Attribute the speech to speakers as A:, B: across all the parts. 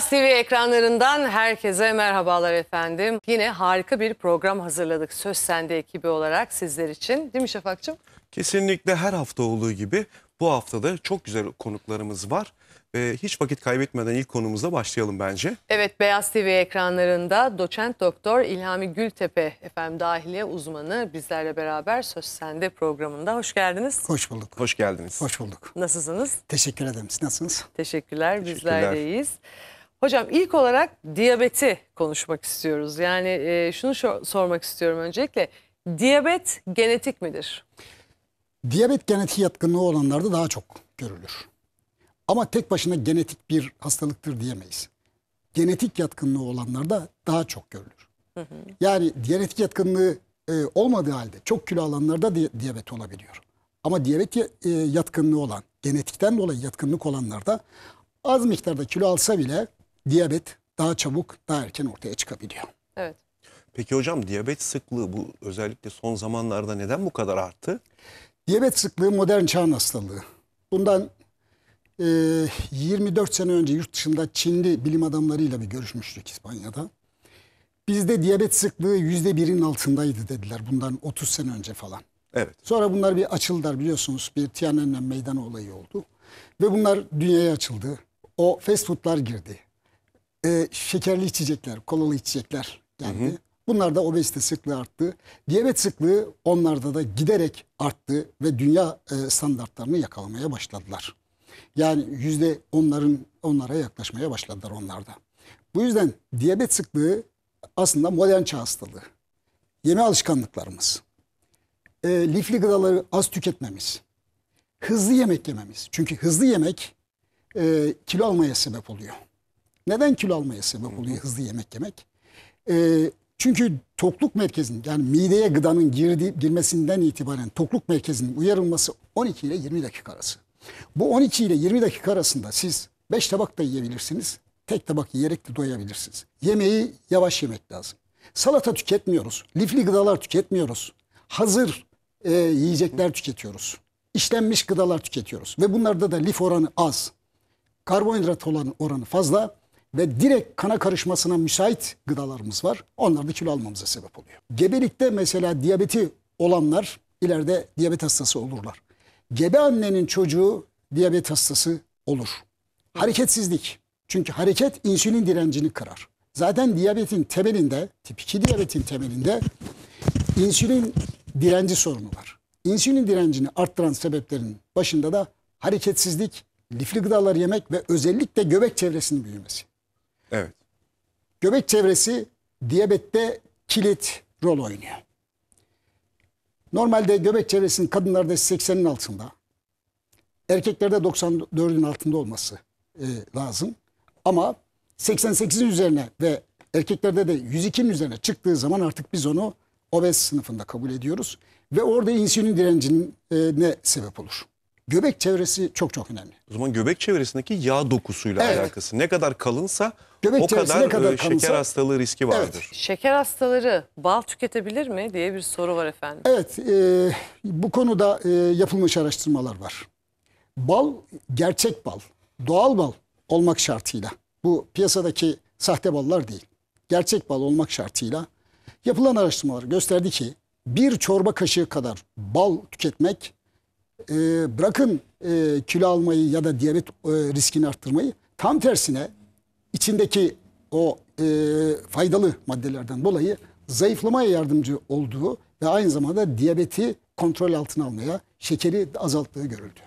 A: Beyaz TV ekranlarından herkese merhabalar efendim. Yine harika bir program hazırladık Söz Sende ekibi olarak sizler için. Değil mi Şafak'cığım?
B: Kesinlikle her hafta olduğu gibi bu haftada çok güzel konuklarımız var. Ee, hiç vakit kaybetmeden ilk konumuzla başlayalım bence.
A: Evet Beyaz TV ekranlarında doçent doktor İlhami Gültepe efendim dahiliye uzmanı bizlerle beraber Söz Sende programında. Hoş geldiniz.
C: Hoş bulduk. Hoş geldiniz. Hoş bulduk.
A: Nasılsınız?
C: Teşekkür ederim. Siz nasılsınız?
A: Teşekkürler. Teşekkürler. Bizler deyiz. Hocam ilk olarak diyabeti konuşmak istiyoruz. Yani e, şunu sormak istiyorum öncelikle. Diyabet genetik midir?
C: Diyabet genetik yatkınlığı olanlarda daha çok görülür. Ama tek başına genetik bir hastalıktır diyemeyiz. Genetik yatkınlığı olanlarda daha çok görülür. Yani genetik yatkınlığı e, olmadığı halde çok kilo alanlarda di diyabet olabiliyor. Ama diyabet e, yatkınlığı olan, genetikten dolayı yatkınlık olanlarda az miktarda kilo alsa bile diyabet daha çabuk, daha erken ortaya çıkabiliyor.
B: Evet. Peki hocam diyabet sıklığı bu özellikle son zamanlarda neden bu kadar arttı?
C: Diyabet sıklığı modern çağın hastalığı. Bundan e, 24 sene önce yurt dışında Çinli bilim adamlarıyla bir görüşmüştük İspanya'da. Bizde diyabet sıklığı %1'in altındaydı dediler bundan 30 sene önce falan. Evet. Sonra bunlar bir açıldılar biliyorsunuz bir Tiananmen meydan olayı oldu. Ve bunlar dünyaya açıldı. O fast foodlar girdi e, şekerli içecekler, kolalı içecekler geldi. Hı hı. Bunlarda obezite sıklığı arttı. Diyabet sıklığı onlarda da giderek arttı ve dünya e, standartlarını yakalamaya başladılar. Yani yüzde onların onlara yaklaşmaya başladılar onlarda. Bu yüzden diyabet sıklığı aslında modern çağ hastalığı. Yeme alışkanlıklarımız, e, lifli gıdaları az tüketmemiz, hızlı yemek yememiz. Çünkü hızlı yemek e, kilo almaya sebep oluyor. Neden kilo almaya sebep oluyor hızlı yemek yemek? Ee, çünkü tokluk merkezinin yani mideye gıdanın girdi, girmesinden itibaren tokluk merkezinin uyarılması 12 ile 20 dakika arası. Bu 12 ile 20 dakika arasında siz 5 tabak da yiyebilirsiniz. Tek tabak yiyerek de doyabilirsiniz. Yemeği yavaş yemek lazım. Salata tüketmiyoruz. Lifli gıdalar tüketmiyoruz. Hazır e, yiyecekler tüketiyoruz. İşlenmiş gıdalar tüketiyoruz. Ve bunlarda da lif oranı az. Karbonhidrat olan oranı fazla ve direkt kana karışmasına müsait gıdalarımız var. Onlar da kilo almamıza sebep oluyor. Gebelikte mesela diyabeti olanlar ileride diyabet hastası olurlar. Gebe annenin çocuğu diyabet hastası olur. Hareketsizlik. Çünkü hareket insülin direncini kırar. Zaten diyabetin temelinde, tip 2 diyabetin temelinde insülin direnci sorunu var. İnsülin direncini arttıran sebeplerin başında da hareketsizlik, lifli gıdalar yemek ve özellikle göbek çevresinin büyümesi. Evet. Göbek çevresi diyabette kilit rol oynuyor. Normalde göbek çevresinin kadınlarda 80'in altında, erkeklerde 94'ün altında olması e, lazım. Ama 88'in üzerine ve erkeklerde de 102'nin üzerine çıktığı zaman artık biz onu obez sınıfında kabul ediyoruz. Ve orada insülin direncinin e, ne sebep olur. Göbek çevresi çok çok önemli.
B: O zaman göbek çevresindeki yağ dokusuyla evet. alakası. Ne kadar kalınsa göbek o kadar, kadar e, kalınsa, şeker hastalığı riski vardır. Evet.
A: Şeker hastaları bal tüketebilir mi diye bir soru var efendim.
C: Evet e, bu konuda e, yapılmış araştırmalar var. Bal gerçek bal, doğal bal olmak şartıyla. Bu piyasadaki sahte ballar değil. Gerçek bal olmak şartıyla yapılan araştırmalar gösterdi ki bir çorba kaşığı kadar bal tüketmek e, bırakın e, kilo almayı ya da diyabet e, riskini arttırmayı tam tersine içindeki o e, faydalı maddelerden dolayı zayıflamaya yardımcı olduğu ve aynı zamanda diyabeti kontrol altına almaya, şekeri azalttığı görüldü.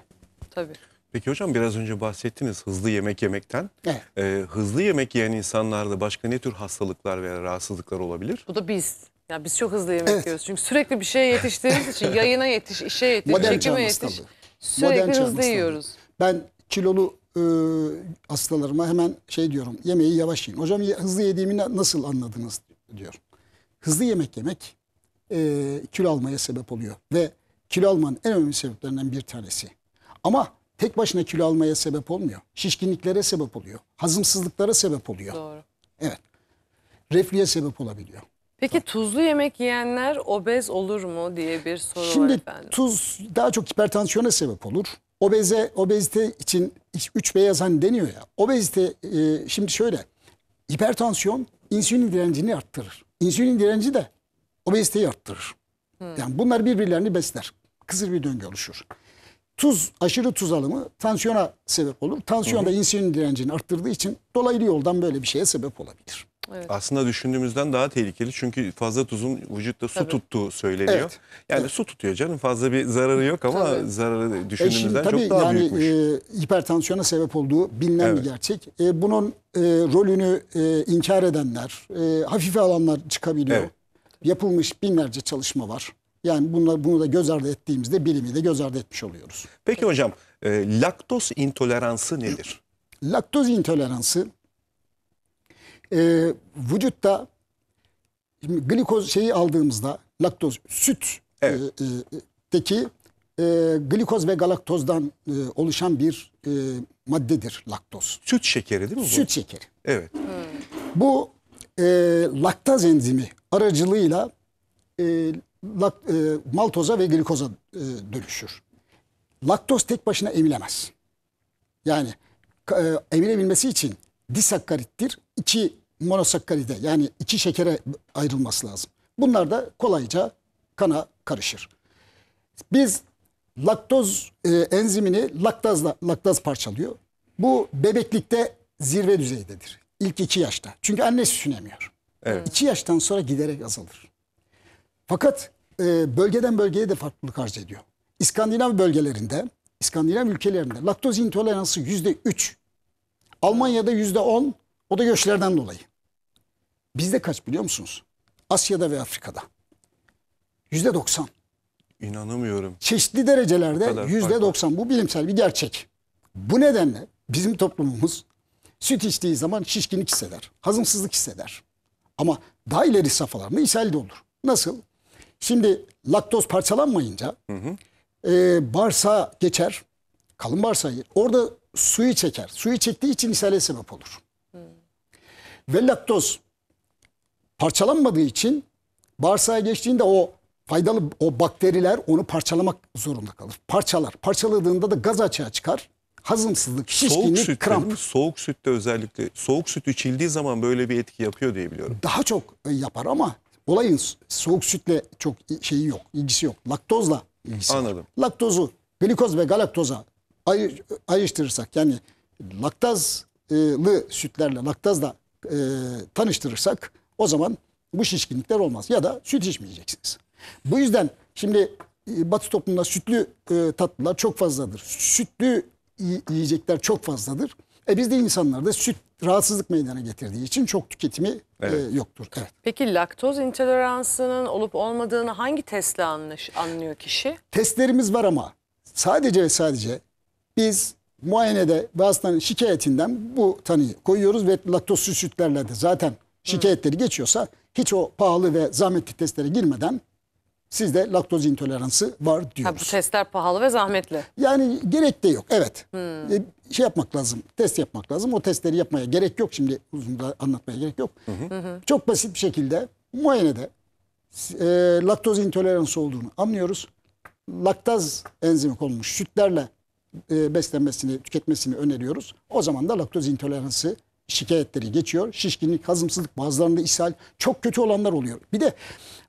A: Tabii.
B: Peki hocam biraz önce bahsettiniz hızlı yemek yemekten. Evet. Ee, hızlı yemek yiyen insanlarda başka ne tür hastalıklar veya rahatsızlıklar olabilir?
A: Bu da biz. Ya biz çok hızlı
C: yemek Evet. yiyoruz. Çünkü sürekli bir şeye yetiştiğimiz için
A: yayına yetiş, işe yetiş, Modern çekime yetiş. tabii.
C: Sürekli çağımız hızlı tabii. yiyoruz. Ben kilolu e, hastalarıma hemen şey diyorum. Yemeği yavaş yiyin. Hocam hızlı yediğimi nasıl anladınız diyor. Hızlı yemek yemek e, kilo almaya sebep oluyor. Ve kilo almanın en önemli sebeplerinden bir tanesi. Ama tek başına kilo almaya sebep olmuyor. Şişkinliklere sebep oluyor. Hazımsızlıklara sebep oluyor. Doğru. Evet. Refliye sebep olabiliyor.
A: Peki tuzlu yemek yiyenler obez olur mu diye bir soru Şimdi,
C: var efendim. Şimdi tuz daha çok hipertansiyona sebep olur. Obeze, obezite için 3 beyaz hani deniyor ya. Obezite e, şimdi şöyle. Hipertansiyon insülin direncini arttırır. İnsülin direnci de obeziteyi arttırır. Hmm. Yani bunlar birbirlerini besler. Kısır bir döngü oluşur. Tuz, aşırı tuz alımı tansiyona sebep olur. Tansiyon da insülin direncini arttırdığı için dolaylı yoldan böyle bir şeye sebep olabilir. Evet.
B: Aslında düşündüğümüzden daha tehlikeli çünkü fazla tuzun vücutta su Tabii. tuttuğu söyleniyor. Evet. Yani evet. su tutuyor canım fazla bir zararı yok ama tabii. zararı e, düşündüğümüzden e şimdi, çok daha yani, büyükmüş.
C: E, hipertansiyona sebep olduğu bilinen evet. bir gerçek. E, bunun e, rolünü e, inkar edenler, e, hafife alanlar çıkabiliyor. Evet. Yapılmış binlerce çalışma var. Yani bunlar, bunu da göz ardı ettiğimizde bilimi de göz ardı etmiş oluyoruz.
B: Peki hocam e, laktoz intoleransı nedir?
C: Laktoz intoleransı e, vücutta şimdi glikoz şeyi aldığımızda laktoz süt evet. E, e, e, glikoz ve galaktozdan e, oluşan bir e, maddedir laktoz. Süt şekeri değil mi bu? Süt şekeri. Evet. Hmm. Bu e, laktaz enzimi aracılığıyla e, lak, e, maltoza ve glikoza e, dönüşür. Laktoz tek başına emilemez. Yani e, emilebilmesi için disakkarittir. İki monosakkaride yani iki şekere ayrılması lazım. Bunlar da kolayca kana karışır. Biz laktoz e, enzimini laktazla laktaz parçalıyor. Bu bebeklikte zirve düzeydedir. İlk iki yaşta. Çünkü anne sünemiyor. Evet. İki yaştan sonra giderek azalır. Fakat e, bölgeden bölgeye de farklılık arz ediyor. İskandinav bölgelerinde, İskandinav ülkelerinde laktoz intoleransı yüzde üç. Almanya'da yüzde on. O da göçlerden dolayı. Bizde kaç biliyor musunuz? Asya'da ve Afrika'da. Yüzde doksan.
B: İnanamıyorum.
C: Çeşitli derecelerde yüzde doksan. Bu bilimsel bir gerçek. Bu nedenle bizim toplumumuz süt içtiği zaman şişkinlik hisseder. Hazımsızlık hisseder. Ama daha ileri safhalarında ishal de olur. Nasıl? Şimdi laktoz parçalanmayınca hı hı. E, bağırsağa geçer. Kalın bağırsağı Orada suyu çeker. Suyu çektiği için ishale sebep olur. Hı. Ve laktoz parçalanmadığı için bağırsağa geçtiğinde o faydalı o bakteriler onu parçalamak zorunda kalır. Parçalar. Parçaladığında da gaz açığa çıkar. Hazımsızlık, şişkinlik, soğuk süt, kramp.
B: Soğuk sütte özellikle soğuk süt içildiği zaman böyle bir etki yapıyor diye biliyorum.
C: Daha çok e, yapar ama olayın soğuk sütle çok şeyi yok, ilgisi yok. Laktozla ilgisi Anladım. Var. Laktozu, glikoz ve galaktoza ayır, ayıştırırsak yani laktazlı sütlerle laktazla e, tanıştırırsak o zaman bu şişkinlikler olmaz. Ya da süt içmeyeceksiniz. Bu yüzden şimdi e, Batı toplumunda sütlü e, tatlılar çok fazladır. Sütlü yiyecekler çok fazladır. E bizde insanlarda süt rahatsızlık meydana getirdiği için çok tüketimi e, evet. e, yoktur. Evet.
A: Peki laktoz intoleransının olup olmadığını hangi testle anlış, anlıyor kişi?
C: Testlerimiz var ama sadece ve sadece biz muayenede ve hastanın şikayetinden bu tanıyı koyuyoruz ve laktozsuz sütlerle de zaten şikayetleri geçiyorsa hiç o pahalı ve zahmetli testlere girmeden sizde laktoz intoleransı var diyoruz.
A: Ha, bu testler pahalı ve zahmetli.
C: Yani gerek de yok evet. Hmm. E, şey yapmak lazım test yapmak lazım o testleri yapmaya gerek yok şimdi uzun da anlatmaya gerek yok. Hı hı. Çok basit bir şekilde muayenede e, laktoz intoleransı olduğunu anlıyoruz. Laktaz enzimi konulmuş sütlerle e, beslenmesini tüketmesini öneriyoruz. O zaman da laktoz intoleransı şikayetleri geçiyor. Şişkinlik, hazımsızlık, bazılarında ishal çok kötü olanlar oluyor. Bir de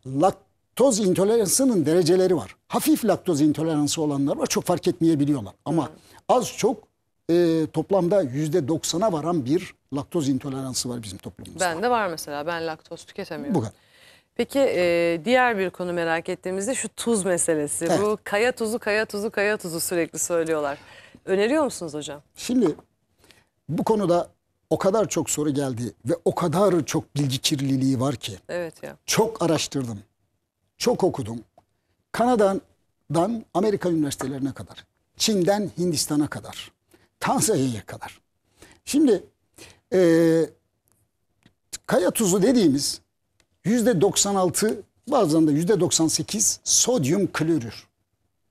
C: laktoz intoleransının dereceleri var. Hafif laktoz intoleransı olanlar var. Çok fark etmeyebiliyorlar. Ama az çok e, toplamda %90'a varan bir laktoz intoleransı var bizim toplumumuzda.
A: Ben de var mesela. Ben laktoz tüketemiyorum. Bu kadar. Peki e, diğer bir konu merak ettiğimizde şu tuz meselesi. Evet. Bu kaya tuzu, kaya tuzu, kaya tuzu sürekli söylüyorlar. Öneriyor musunuz hocam?
C: Şimdi bu konuda o kadar çok soru geldi ve o kadar çok bilgi kirliliği var ki. Evet ya. Çok araştırdım. Çok okudum. Kanada'dan Amerika üniversitelerine kadar. Çin'den Hindistan'a kadar. Tanzanya'ya kadar. Şimdi e, kaya tuzu dediğimiz yüzde 96 bazen de yüzde 98 sodyum klorür.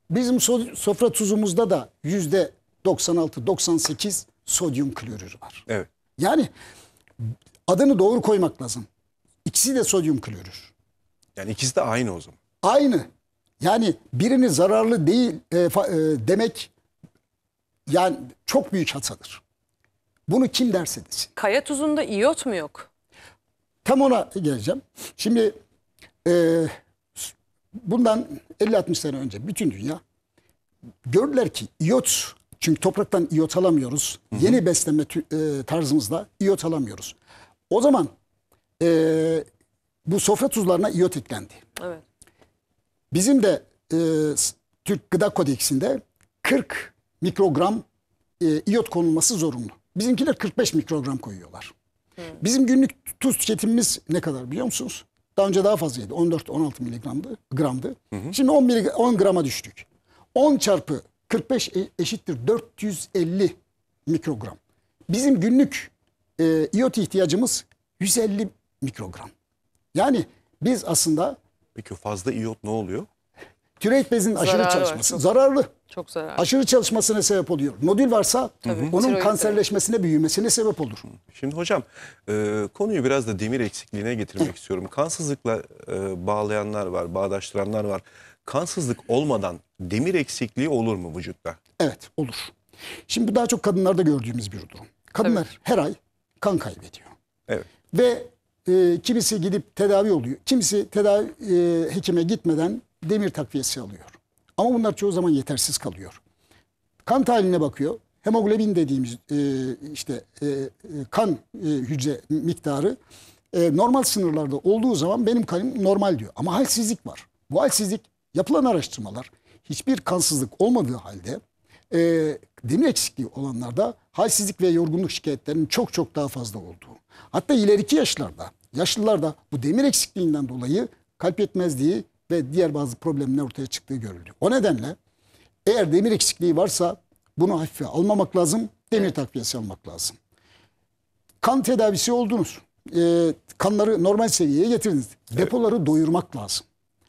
C: Bizim so sofra tuzumuzda da yüzde 96-98 sodyum klorür var. Evet. Yani adını doğru koymak lazım. İkisi de sodyum klorür. Yani ikisi de aynı o zaman. Aynı. Yani birini zararlı değil e, fa, e, demek yani çok büyük hatadır. Bunu kim derse desin. Kaya tuzunda iyot mu yok? Tam ona geleceğim. Şimdi e, bundan 50-60 sene önce bütün dünya gördüler ki iyot çünkü topraktan iot alamıyoruz. Hı hı. Yeni beslenme e, tarzımızda iot alamıyoruz. O zaman e, bu sofra tuzlarına iot eklendi. Evet. Bizim de e, Türk Gıda Kodeksinde 40 mikrogram e, iyot konulması zorunlu. Bizimkiler 45 mikrogram koyuyorlar. Hı. Bizim günlük tuz tüketimimiz ne kadar biliyor musunuz? Daha önce daha fazlaydı. 14-16 miligramdı, gramdı. Hı hı. Şimdi 10, milig 10 grama düştük. 10 çarpı 45 e, eşittir 450 mikrogram. Bizim günlük e, iot ihtiyacımız 150 mikrogram. Yani biz aslında... Peki fazla iot ne oluyor? Tiroid bezinin aşırı zararlı çalışması var. zararlı. Çok zararlı. Aşırı çalışmasına sebep oluyor. Nodül varsa Tabii, onun kanserleşmesine, de. büyümesine sebep olur. Şimdi hocam
B: e, konuyu biraz da demir eksikliğine getirmek istiyorum. Kansızlıkla e, bağlayanlar var, bağdaştıranlar var kansızlık olmadan demir eksikliği olur mu vücutta?
C: Evet olur. Şimdi bu daha çok kadınlarda gördüğümüz bir durum. Kadınlar Tabii. her ay kan kaybediyor. Evet. Ve e, kimisi gidip tedavi oluyor. Kimisi tedavi e, hekime gitmeden demir takviyesi alıyor. Ama bunlar çoğu zaman yetersiz kalıyor. Kan tahlиline bakıyor. Hemoglobin dediğimiz e, işte e, e, kan e, hücre miktarı e, normal sınırlarda olduğu zaman benim kanım normal diyor. Ama halsizlik var. Bu halsizlik Yapılan araştırmalar hiçbir kansızlık olmadığı halde e, demir eksikliği olanlarda halsizlik ve yorgunluk şikayetlerinin çok çok daha fazla olduğu. Hatta ileriki yaşlarda yaşlılarda bu demir eksikliğinden dolayı kalp yetmezliği ve diğer bazı problemler ortaya çıktığı görülüyor. O nedenle eğer demir eksikliği varsa bunu hafife almamak lazım. Demir takviyesi almak lazım. Kan tedavisi oldunuz. E, kanları normal seviyeye getirdiniz. Depoları doyurmak lazım.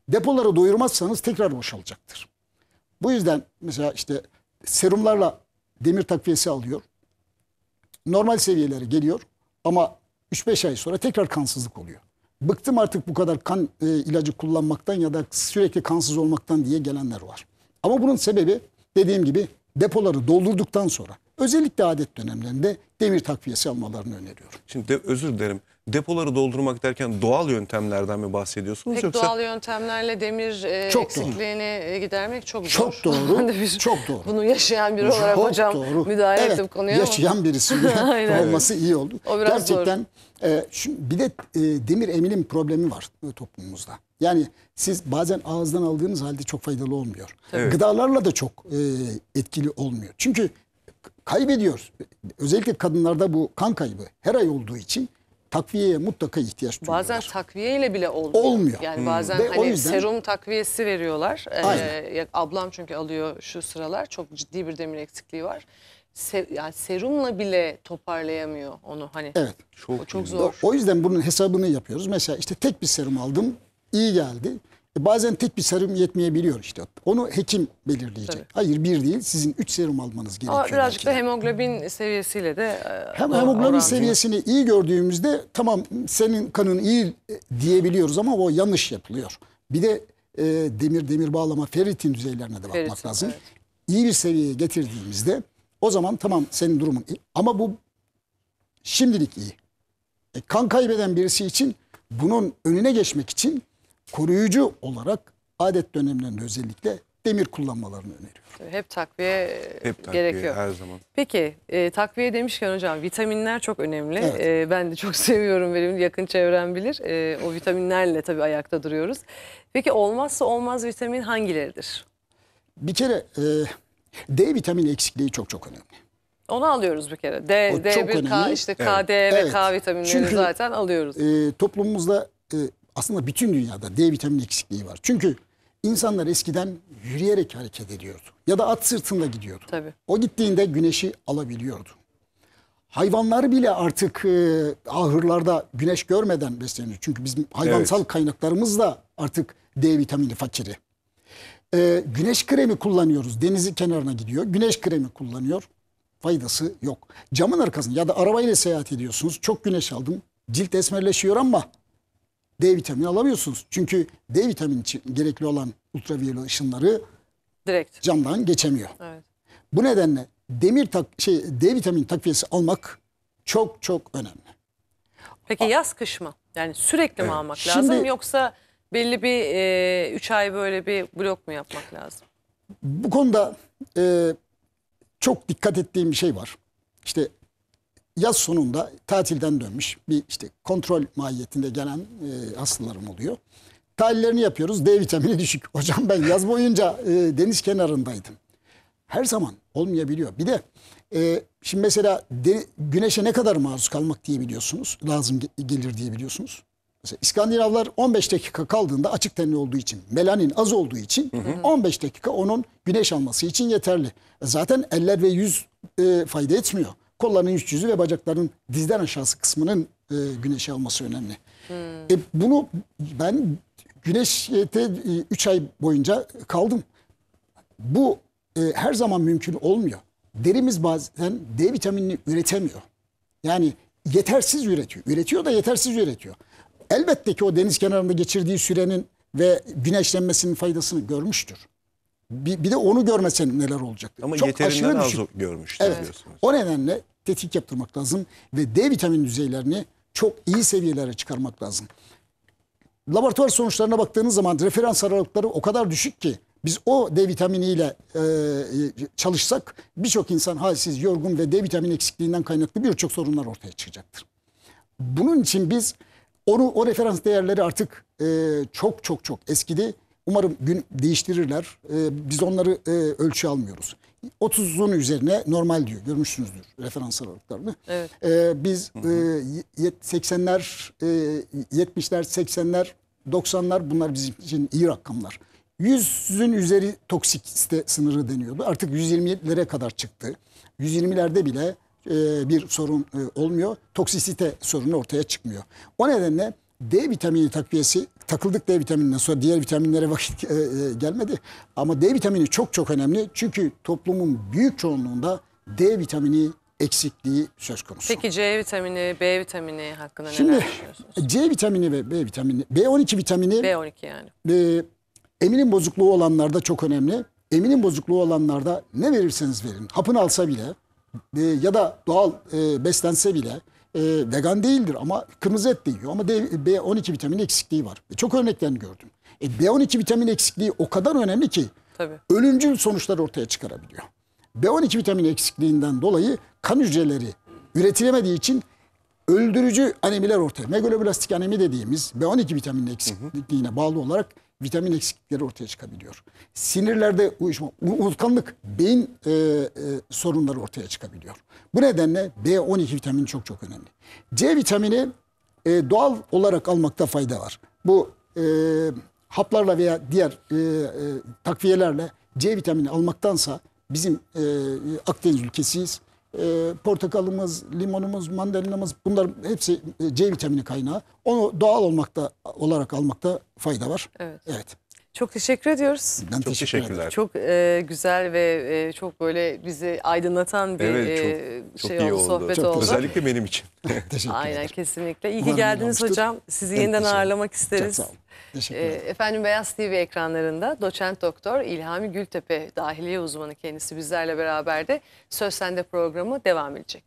C: Depoları doyurmazsanız tekrar boşalacaktır. Bu yüzden mesela işte serumlarla demir takviyesi alıyor. Normal seviyelere geliyor ama 3-5 ay sonra tekrar kansızlık oluyor. Bıktım artık bu kadar kan e, ilacı kullanmaktan ya da sürekli kansız olmaktan diye gelenler var. Ama bunun sebebi dediğim gibi depoları doldurduktan sonra özellikle adet dönemlerinde demir takviyesi almalarını öneriyorum. Şimdi de,
B: özür dilerim depoları doldurmak derken doğal yöntemlerden mi bahsediyorsunuz? Pek yoksa... doğal
A: yöntemlerle demir e, çok eksikliğini doğru. gidermek çok, zor. Çok doğru. ben de bir, çok doğru. Bunu yaşayan biri olarak hocam doğru. müdahale evet, ettim konuya yaşayan birisi. Yaşayan olması
C: iyi oldu. O biraz Gerçekten E, şimdi bir de e, demir emilim problemi var toplumumuzda. Yani siz bazen ağızdan aldığınız halde çok faydalı olmuyor. Evet. Gıdalarla da çok e, etkili olmuyor. Çünkü kaybediyor. Özellikle kadınlarda bu kan kaybı her ay olduğu için takviyeye mutlaka ihtiyaç duyuyorlar.
A: Bazen takviyeyle bile olmuyor.
C: Olmuyor. Yani hmm. bazen Ve o hani yüzden- serum
A: takviyesi veriyorlar. Ee, ablam çünkü alıyor şu sıralar. Çok ciddi bir demir eksikliği var. Se- yani serumla bile toparlayamıyor onu hani. Evet.
C: Çok, O çok zor. O yüzden bunun hesabını yapıyoruz. Mesela işte tek bir serum aldım, iyi geldi. E, bazen tek bir serum yetmeyebiliyor işte. Onu hekim belirleyecek. Tabii. Hayır bir değil sizin üç serum almanız gerekiyor. Aa,
A: birazcık belki. da hemoglobin seviyesiyle de... E, Hem hemoglobin oranlı. seviyesini
C: iyi gördüğümüzde tamam senin kanın iyi diyebiliyoruz ama o yanlış yapılıyor. Bir de e, demir demir bağlama ferritin düzeylerine de bakmak ferritin, lazım. Evet. İyi bir seviyeye getirdiğimizde o zaman tamam senin durumun iyi. Ama bu şimdilik iyi. E, kan kaybeden birisi için bunun önüne geçmek için koruyucu olarak adet dönemlerinde özellikle demir kullanmalarını öneriyorum.
A: Hep takviye Hep takviye, gerekiyor. her zaman. Peki e, takviye demişken hocam vitaminler çok önemli. Evet. E, ben de çok seviyorum benim yakın çevrem bilir. E, o vitaminlerle tabii ayakta duruyoruz. Peki olmazsa olmaz vitamin hangileridir?
C: Bir kere e, D vitamini eksikliği çok çok önemli.
A: Onu alıyoruz bir kere. D, O D1, K, işte işte KD ve Evet. K vitaminlerini Çünkü, zaten
C: alıyoruz. E, toplumumuzda e, aslında bütün dünyada D vitamini eksikliği var. Çünkü insanlar eskiden yürüyerek hareket ediyordu. Ya da at sırtında gidiyordu. Tabii. O gittiğinde güneşi alabiliyordu. Hayvanlar bile artık e, ahırlarda güneş görmeden besleniyor. Çünkü bizim hayvansal evet. kaynaklarımız da artık D vitamini fakiri. E, güneş kremi kullanıyoruz. Denizi kenarına gidiyor. Güneş kremi kullanıyor. Faydası yok. Camın arkasında ya da arabayla seyahat ediyorsunuz. Çok güneş aldım. Cilt esmerleşiyor ama D vitamini alamıyorsunuz. Çünkü D vitamini için gerekli olan ultraviyole ışınları direkt camdan geçemiyor. Evet. Bu nedenle demir tak şey D vitamini takviyesi almak çok çok önemli.
A: Peki yaz kış mı? Yani sürekli mi Evet. almak lazım yoksa belli bir 3 e, ay böyle bir blok mu yapmak lazım?
C: Bu konuda e, çok dikkat ettiğim bir şey var. İşte yaz sonunda tatilden dönmüş bir işte kontrol mahiyetinde gelen e, hastalarım oluyor. Tahlillerini yapıyoruz. D vitamini düşük. Hocam ben yaz boyunca e, deniz kenarındaydım. Her zaman olmayabiliyor. Bir de e, şimdi mesela de, güneşe ne kadar maruz kalmak diye biliyorsunuz. Lazım gelir diye biliyorsunuz. Mesela İskandinavlar 15 dakika kaldığında açık tenli olduğu için, melanin az olduğu için hı hı. 15 dakika onun güneş alması için yeterli. E, zaten eller ve yüz e, fayda etmiyor kollarının iç yüzü ve bacakların dizden aşağısı kısmının e, güneşe alması önemli. Hmm. E, bunu ben güneşte 3 e, ay boyunca kaldım. Bu e, her zaman mümkün olmuyor. Derimiz bazen D vitaminini üretemiyor. Yani yetersiz üretiyor. Üretiyor da yetersiz üretiyor. Elbette ki o deniz kenarında geçirdiği sürenin ve güneşlenmesinin faydasını görmüştür. Bir, bir de onu görmesen neler olacaktı Ama Çok yeterinden az düşük.
B: görmüş. Evet.
C: O nedenle tetik yaptırmak lazım ve D vitamin düzeylerini çok iyi seviyelere çıkarmak lazım. Laboratuvar sonuçlarına baktığınız zaman referans aralıkları o kadar düşük ki biz o D vitaminiyle e, çalışsak birçok insan halsiz, yorgun ve D vitamin eksikliğinden kaynaklı birçok sorunlar ortaya çıkacaktır. Bunun için biz onu o referans değerleri artık e, çok çok çok eskidi Umarım gün değiştirirler. E, biz onları e, ölçü almıyoruz. 30'un üzerine normal diyor. Görmüşsünüzdür referans aralıklarını. Evet. Ee, e, biz hı hı. e, 80'ler, e, 70'ler, 80'ler, 90'lar bunlar bizim için iyi rakamlar. 100'ün üzeri toksik sınırı deniyordu. Artık 120'lere kadar çıktı. 120'lerde bile e, bir sorun e, olmuyor. Toksisite sorunu ortaya çıkmıyor. O nedenle D vitamini takviyesi takıldık D vitaminine sonra diğer vitaminlere vakit e, e, gelmedi. Ama D vitamini çok çok önemli. Çünkü toplumun büyük çoğunluğunda D vitamini eksikliği söz konusu.
A: Peki C vitamini, B vitamini
C: hakkında Şimdi, neler düşünüyorsunuz? C vitamini ve B vitamini, B12 vitamini. B12 yani. E, emilim bozukluğu olanlarda çok önemli. Emilim bozukluğu olanlarda ne verirseniz verin. hapın alsa bile e, ya da doğal e, beslense bile e, vegan değildir ama kırmızı et de yiyor ama D, B12 vitamini eksikliği var. E, çok örneklerini gördüm. E, B12 vitamin eksikliği o kadar önemli ki Tabii. ölümcül sonuçlar ortaya çıkarabiliyor. B12 vitamini eksikliğinden dolayı kan hücreleri üretilemediği için öldürücü anemiler ortaya. Megaloblastik anemi dediğimiz B12 vitaminin eksikliğine bağlı olarak vitamin eksiklikleri ortaya çıkabiliyor. Sinirlerde uyuşma, unutkanlık, beyin e, e, sorunları ortaya çıkabiliyor. Bu nedenle B12 vitamini çok çok önemli. C vitamini e, doğal olarak almakta fayda var. Bu e, haplarla veya diğer e, e, takviyelerle C vitamini almaktansa bizim e, Akdeniz ülkesiyiz e, portakalımız, limonumuz, mandalinamız bunlar hepsi e, C vitamini kaynağı. Onu doğal olmakta olarak almakta fayda var. Evet. evet.
A: Çok teşekkür ediyoruz.
B: Ben çok
C: teşekkür teşekkürler. Ederim.
A: Çok e, güzel ve e, çok böyle bizi aydınlatan bir evet, e, çok, e, şey iyi oldu, sohbet çok oldu. Özellikle
B: benim için. teşekkür Aynen
A: ederim. kesinlikle. İyi ki geldiniz hocam. Sizi ben yeniden ağırlamak isteriz. Çok sağ olun. Ee, efendim Beyaz TV ekranlarında doçent doktor İlhami Gültepe dahiliye uzmanı kendisi bizlerle beraber de Söz Sende programı devam edecek.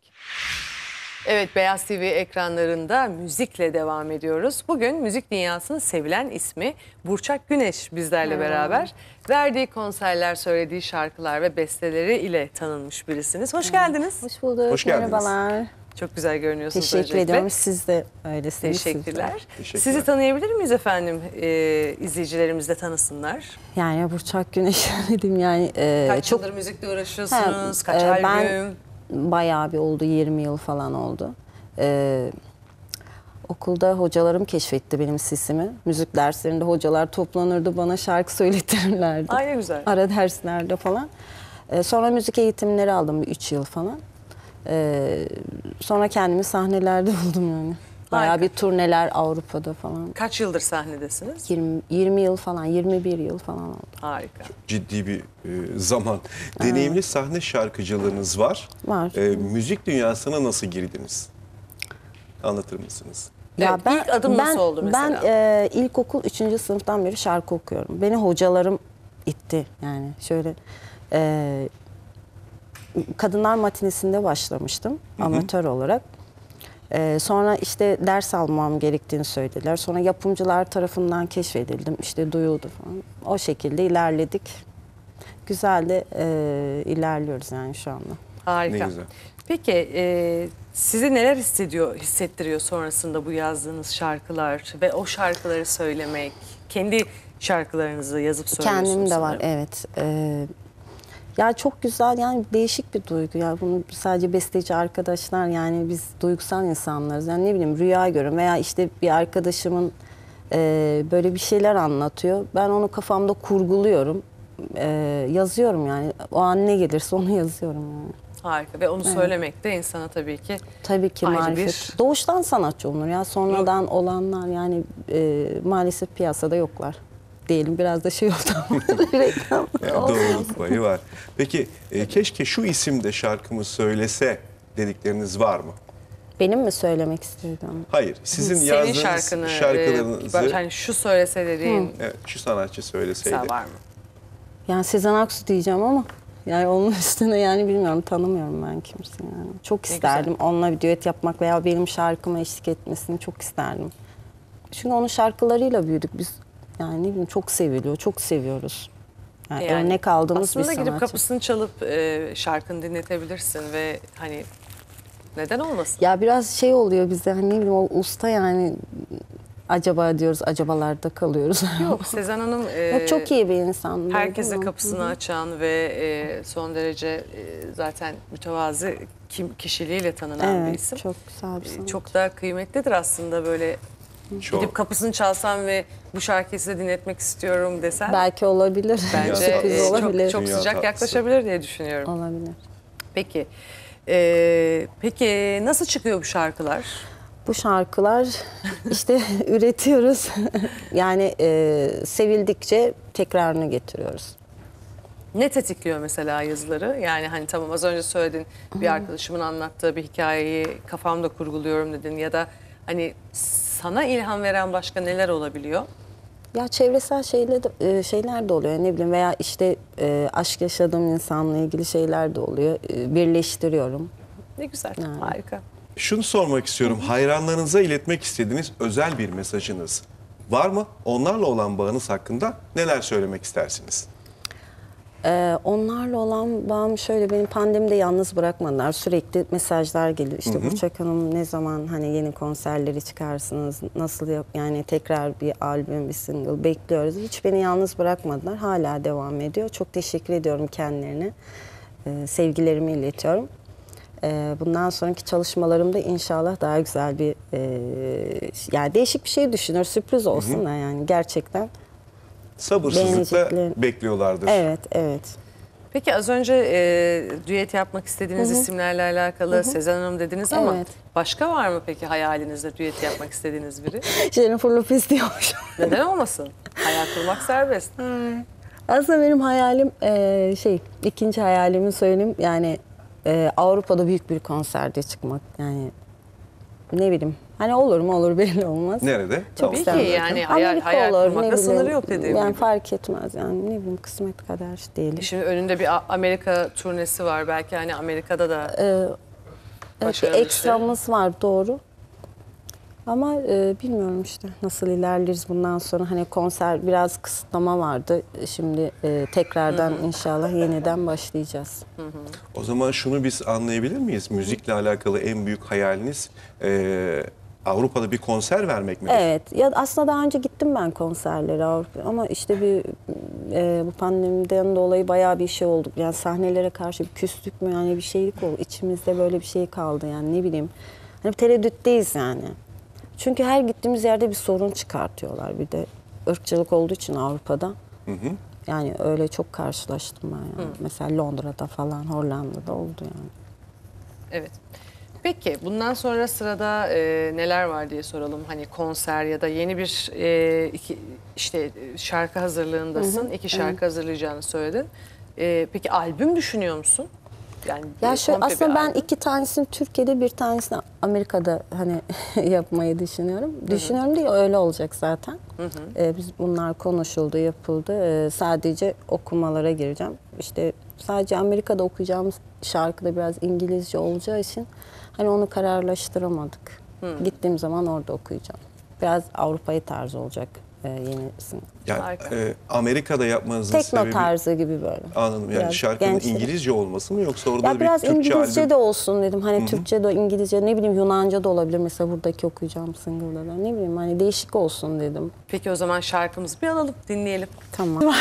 A: Evet Beyaz TV ekranlarında müzikle devam ediyoruz. Bugün müzik dünyasının sevilen ismi Burçak Güneş bizlerle hmm. beraber. Verdiği konserler, söylediği şarkılar ve besteleri ile tanınmış
D: birisiniz. Hoş geldiniz. Hoş bulduk. Hoş geldiniz. Merhabalar.
A: Çok güzel görünüyorsunuz Teşekkür öncelikle. ediyorum.
D: Siz de öylesiniz. Teşekkürler. Teşekkürler. Sizi
A: tanıyabilir miyiz efendim? Ee, izleyicilerimiz de tanısınlar.
D: Yani Burçak Güneş dedim yani. E, Kaç çok... yıldır müzikle
A: uğraşıyorsunuz? He, Kaç e, albüm? Ben
D: bayağı bir oldu. 20 yıl falan oldu. Evet. Okulda hocalarım keşfetti benim sesimi. Müzik derslerinde hocalar toplanırdı, bana şarkı söyletirlerdi. Aynen güzel. Ara derslerde falan. Ee, sonra müzik eğitimleri aldım 3 yıl falan. Ee, sonra kendimi sahnelerde buldum yani. Bayağı Harika. bir turneler Avrupa'da falan. Kaç yıldır sahnedesiniz? 20, 20 yıl falan, 21 yıl falan oldu. Harika. Çok
B: ciddi bir e, zaman. Deneyimli evet. sahne şarkıcılığınız var. Var. E, müzik dünyasına nasıl girdiniz? Anlatır mısınız?
D: Ya evet, ben, ilk adım ben, nasıl oldu mesela? Ben e, ilkokul 3. sınıftan beri şarkı okuyorum. Beni hocalarım itti yani şöyle... E, kadınlar matinesinde başlamıştım hı hı. amatör olarak. Ee, sonra işte ders almam gerektiğini söylediler. Sonra yapımcılar tarafından keşfedildim. İşte duyuldu falan. O şekilde ilerledik. Güzel de e, ilerliyoruz yani şu anda.
A: Harika. Ne güzel. Peki e, sizi neler hissediyor, hissettiriyor sonrasında bu yazdığınız şarkılar ve o şarkıları söylemek? Kendi şarkılarınızı yazıp söylüyorsunuz. Kendim de sanırım. var
D: evet. E, yani çok güzel yani değişik bir duygu. Yani bunu sadece besteci arkadaşlar yani biz duygusal insanlarız. Yani ne bileyim rüya görüyorum veya işte bir arkadaşımın e, böyle bir şeyler anlatıyor. Ben onu kafamda kurguluyorum. E, yazıyorum yani. O an ne gelirse onu yazıyorum yani.
A: Harika ve onu evet. söylemek de insana tabii ki Tabii ki ayrı marifet.
D: Bir... Doğuştan sanatçı olur ya sonradan Yok. olanlar yani e, maalesef piyasada yoklar diyelim. Biraz da şey oldu ama
B: reklam. Doğru doğruluk payı var. Peki e, keşke şu isim de şarkımı söylese dedikleriniz var mı?
D: Benim mi söylemek istedim?
B: Hayır. Sizin Senin yazdığınız şarkını, e, şarkılarınızı... E, hani
D: şu söylese dediğin...
B: Evet, şu sanatçı söyleseydi. Mesela var mı?
D: Yani Sezen Aksu diyeceğim ama... Yani onun üstüne yani bilmiyorum tanımıyorum ben kimse yani. Çok isterdim onunla bir düet yapmak veya benim şarkıma eşlik etmesini çok isterdim. Çünkü onun şarkılarıyla büyüdük biz. Yani ne bileyim çok seviliyor, çok seviyoruz. Yani Yani örnek aldığımız bir sanatçı Aslında sanatçı.
A: kapısını çalıp e, şarkını dinletebilirsin ve hani neden olmasın?
D: Ya biraz şey oluyor bizde hani ne bileyim o usta yani acaba diyoruz acabalarda kalıyoruz. Yok Sezen
A: Hanım e, Ya çok iyi bir insan. herkese değil mi? kapısını açan ve e, son derece e, zaten mütevazı kim kişiliğiyle tanınan bir Evet, isim.
D: çok güzel bir E,
A: Çok da kıymetlidir aslında böyle çok. Gidip kapısını çalsam ve bu şarkıyı size dinletmek istiyorum desen.
D: Belki olabilir. Bence e, olabilir. çok,
A: çok sıcak tatlısı. yaklaşabilir diye düşünüyorum. Olabilir. Peki. Ee, peki nasıl çıkıyor bu şarkılar?
D: Bu şarkılar işte üretiyoruz. yani e, sevildikçe tekrarını getiriyoruz.
A: Ne tetikliyor mesela yazıları? Yani hani tamam az önce söyledin bir arkadaşımın anlattığı bir hikayeyi kafamda kurguluyorum dedin ya da hani sana ilham veren başka neler olabiliyor?
D: Ya çevresel şeyler de, e, şeyler de oluyor ne bileyim veya işte e, aşk yaşadığım insanla ilgili şeyler de oluyor. E, birleştiriyorum. Ne güzel, yani. harika.
B: Şunu sormak istiyorum. Hayranlarınıza iletmek istediğiniz özel bir mesajınız var mı? Onlarla olan bağınız hakkında neler söylemek istersiniz?
D: Ee, onlarla olan bağım şöyle benim pandemide yalnız bırakmadılar. Sürekli mesajlar geliyor. İşte hı Burçak Hanım ne zaman hani yeni konserleri çıkarsınız? Nasıl yap yani tekrar bir albüm, bir single bekliyoruz. Hiç beni yalnız bırakmadılar. Hala devam ediyor. Çok teşekkür ediyorum kendilerine. Ee, sevgilerimi iletiyorum. Ee, bundan sonraki çalışmalarımda inşallah daha güzel bir e, yani değişik bir şey düşünür. Sürpriz olsun hı da yani gerçekten sabırsızlıkla
B: Beğenecekli. bekliyorlardır.
D: Evet, evet.
A: Peki az önce e, düet yapmak istediğiniz isimlerle alakalı Sezen Hanım dediniz ama Evet. başka var mı peki hayalinizde düet yapmak istediğiniz biri?
D: Jennifer Lopez diyormuş.
A: Neden olmasın? Hayal kurmak serbest.
D: Aslında benim hayalim eee, şey ikinci hayalimi söyleyeyim yani eee, Avrupa'da büyük bir konserde çıkmak yani ne bileyim Hani olur mu olur belli olmaz. Nerede? Çok Tabii ki yani hayal, Amerika hayal olur, kurmakta sınırı yok dediğim yani gibi. fark etmez yani ne bileyim kısmet kadar değil.
A: Şimdi önünde bir Amerika turnesi var belki hani Amerika'da da
D: ee, bir ekstramız var doğru. Ama e, bilmiyorum işte nasıl ilerleriz bundan sonra. Hani konser biraz kısıtlama vardı. Şimdi e, tekrardan Hı-hı. inşallah yeniden başlayacağız. Hı-hı.
B: O zaman şunu biz anlayabilir miyiz? Müzikle alakalı en büyük hayaliniz e, Avrupa'da bir konser vermek mi? Evet.
D: Ya aslında daha önce gittim ben konserlere Avrupa ama işte bir e, bu pandemiden dolayı bayağı bir şey oldu. Yani sahnelere karşı bir küslük mü yani bir şeylik oldu. İçimizde böyle bir şey kaldı yani ne bileyim. Hani tereddütteyiz yani. Çünkü her gittiğimiz yerde bir sorun çıkartıyorlar. Bir de ırkçılık olduğu için Avrupa'da. Hı hı. Yani öyle çok karşılaştım ben. Yani. Hı. Mesela Londra'da falan, Hollanda'da oldu yani.
A: Evet. Peki bundan sonra sırada e, neler var diye soralım. Hani konser ya da yeni bir e, iki, işte şarkı hazırlığındasın. Hı hı. İki şarkı hı. hazırlayacağını söyledin. E, peki albüm düşünüyor musun? Yani ya şu aslında ben iki
D: tanesini Türkiye'de bir tanesini Amerika'da hani yapmayı düşünüyorum. Hı hı. Düşünüyorum değil öyle olacak zaten. Hı hı. E, biz bunlar konuşuldu, yapıldı. E, sadece okumalara gireceğim. İşte sadece Amerika'da okuyacağımız şarkıda biraz İngilizce olacağı için Hani onu kararlaştıramadık. Hmm. Gittiğim zaman orada okuyacağım. Biraz Avrupa'yı tarzı olacak e, yenisini. Yani
B: e, Amerika'da yapmanızın Tekno sebebi... Tekno tarzı
D: gibi böyle. Anladım. Yani biraz şarkının gençleri. İngilizce
B: olması mı yoksa orada ya bir biraz Türkçe İngilizce albüm... de
D: olsun dedim. Hani Hı -hı. Türkçe de İngilizce ne bileyim Yunanca da olabilir mesela buradaki okuyacağım single'da Ne bileyim hani değişik olsun dedim.
A: Peki o zaman şarkımızı bir alalım dinleyelim. Tamam.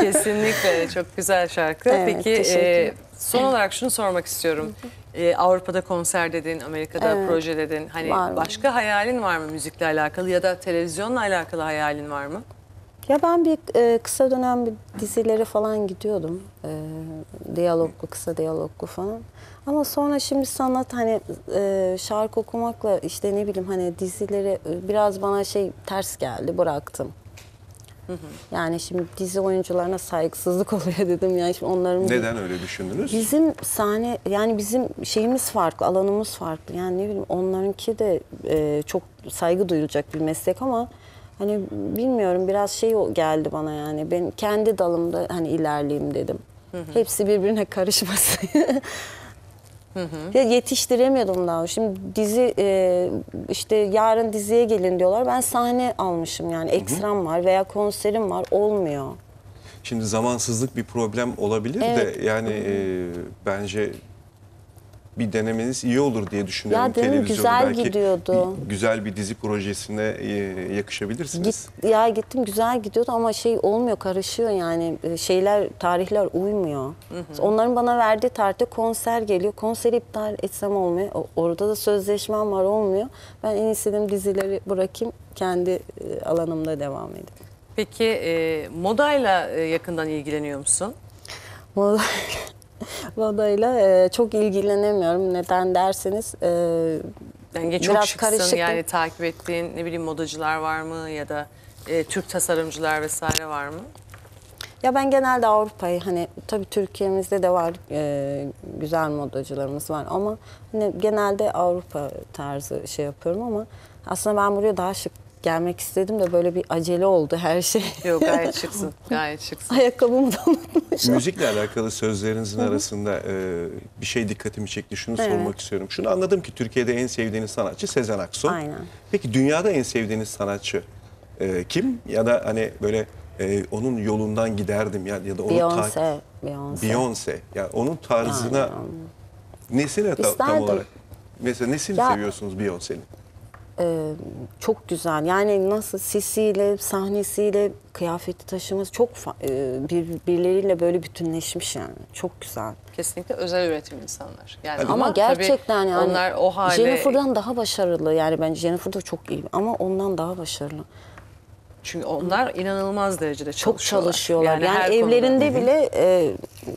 A: Kesinlikle çok güzel şarkı. Evet, Peki e, son olarak şunu sormak istiyorum. Hı -hı e, Avrupa'da konser dedin, Amerika'da evet. proje dedin. Hani var başka mı? hayalin var mı müzikle alakalı ya da televizyonla alakalı hayalin var mı?
D: Ya ben bir e, kısa dönem bir dizilere falan gidiyordum. E, diyaloglu, kısa diyaloglu falan. Ama sonra şimdi sanat hani e, şarkı okumakla işte ne bileyim hani dizileri e, biraz bana şey ters geldi bıraktım. Yani şimdi dizi oyuncularına saygısızlık oluyor dedim. Yani şimdi onların Neden
B: öyle düşündünüz?
D: Bizim sahne yani bizim şeyimiz farklı, alanımız farklı. Yani ne bileyim onlarınki de e, çok saygı duyulacak bir meslek ama hani bilmiyorum biraz şey geldi bana yani. Ben kendi dalımda hani ilerleyeyim dedim. Hı hı. Hepsi birbirine karışmasın. Hı hı. Yetiştiremiyordum daha. Şimdi dizi e, işte yarın diziye gelin diyorlar. Ben sahne almışım yani ekstrem hı hı. var veya konserim var olmuyor.
B: Şimdi zamansızlık bir problem olabilir evet. de yani hı hı. E, bence bir denemeniz iyi olur diye düşünüyorum. Ya değil Güzel belki
D: gidiyordu.
B: Güzel bir dizi projesine e, yakışabilirsiniz.
D: Git, ya gittim güzel gidiyordu ama şey olmuyor karışıyor yani e, şeyler tarihler uymuyor. Hı hı. Onların bana verdiği tarihte konser geliyor. Konseri iptal etsem olmuyor. Orada da sözleşmem var olmuyor. Ben en istediğim dizileri bırakayım kendi e, alanımda devam edeyim.
A: Peki e, modayla yakından ilgileniyor musun?
D: Moda... modayla e, çok ilgilenemiyorum. Neden derseniz e, yani çok biraz karışık. yani
A: takip ettiğin ne bileyim modacılar var mı ya da e, Türk tasarımcılar vesaire var mı?
D: Ya ben genelde Avrupa'yı hani tabii Türkiye'mizde de var e, güzel modacılarımız var ama hani genelde Avrupa tarzı şey yapıyorum ama aslında ben buraya daha şık gelmek istedim de böyle bir acele oldu her şey. Yok gayet şıksın. Gayet şıksın. Ayakkabımı da
B: unutmuşum. Müzikle alakalı sözlerinizin arasında e, bir şey dikkatimi çekti. Şunu evet. sormak istiyorum. Şunu anladım ki Türkiye'de en sevdiğiniz sanatçı Sezen Aksu. Aynen. Peki dünyada en sevdiğiniz sanatçı e, kim? Ya da hani böyle e, onun yolundan giderdim ya ya da onun Beyoncé.
D: Beyoncé. Beyoncé.
B: Ya yani onun tarzına yani, nesine ta, tam olarak? Mesela nesini ya, seviyorsunuz Beyoncé'nin?
D: e, çok güzel. Yani nasıl sesiyle sahnesiyle, kıyafeti taşıması çok e, bir, birbirleriyle böyle bütünleşmiş yani. Çok güzel. Kesinlikle
A: özel üretim insanlar. Yani ama, ama gerçekten yani onlar o hale... Jennifer'dan
D: daha başarılı. Yani bence Jennifer da çok iyi ama ondan daha başarılı. Çünkü onlar inanılmaz derecede çalışıyorlar. Çok çalışıyorlar. Yani, yani evlerinde konuda. bile e,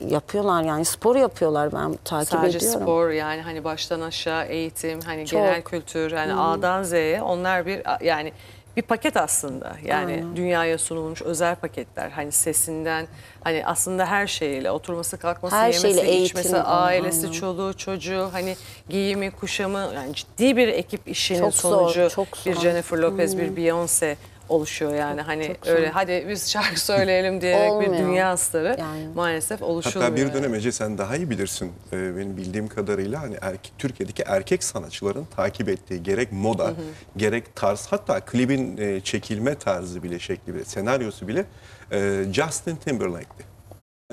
D: yapıyorlar yani spor yapıyorlar ben takip Sadece ediyorum. Sadece spor
A: yani hani baştan aşağı eğitim hani Çok. genel kültür yani hmm. A'dan Z'ye onlar bir yani bir paket aslında. Yani Aynen. dünyaya sunulmuş özel paketler. Hani sesinden hani aslında her şeyle oturması, kalkması, her yemesi, şeyle eğitimi, içmesi, ailesi, Aynen. çoluğu, çocuğu, hani giyimi, kuşamı yani ciddi bir ekip işinin çok sonucu zor, çok zor. bir Jennifer Lopez, hmm. bir Beyoncé oluşuyor yani. Hani çok öyle hadi biz şarkı söyleyelim diyerek bir dünya starı yani. maalesef oluşuyor. Hatta bir dönem
B: Ece sen daha iyi bilirsin. Ee, benim bildiğim kadarıyla hani erkek, Türkiye'deki erkek sanatçıların takip ettiği gerek moda, hı hı. gerek tarz hatta klibin e, çekilme tarzı bile şekli bile senaryosu bile e, Justin Timberlake'ti.